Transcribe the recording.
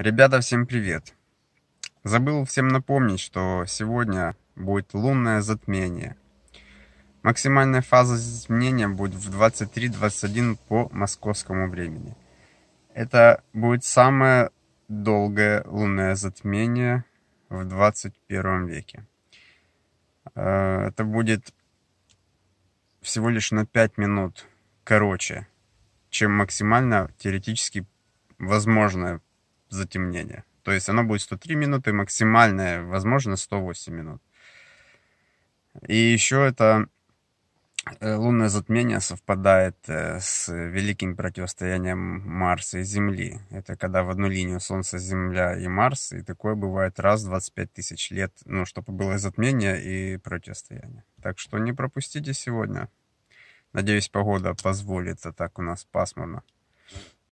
Ребята, всем привет! Забыл всем напомнить, что сегодня будет лунное затмение. Максимальная фаза затмения будет в 23.21 по московскому времени. Это будет самое долгое лунное затмение в 21 веке. Э, это будет всего лишь на 5 минут короче, чем максимально теоретически возможное затемнение. То есть оно будет 103 минуты, максимальное, возможно, 108 минут. И еще это э, лунное затмение совпадает э, с великим противостоянием Марса и Земли. Это когда в одну линию Солнце, Земля и Марс, и такое бывает раз в 25 тысяч лет, ну, чтобы было затмение и противостояние. Так что не пропустите сегодня. Надеюсь, погода позволит, а так у нас пасмурно.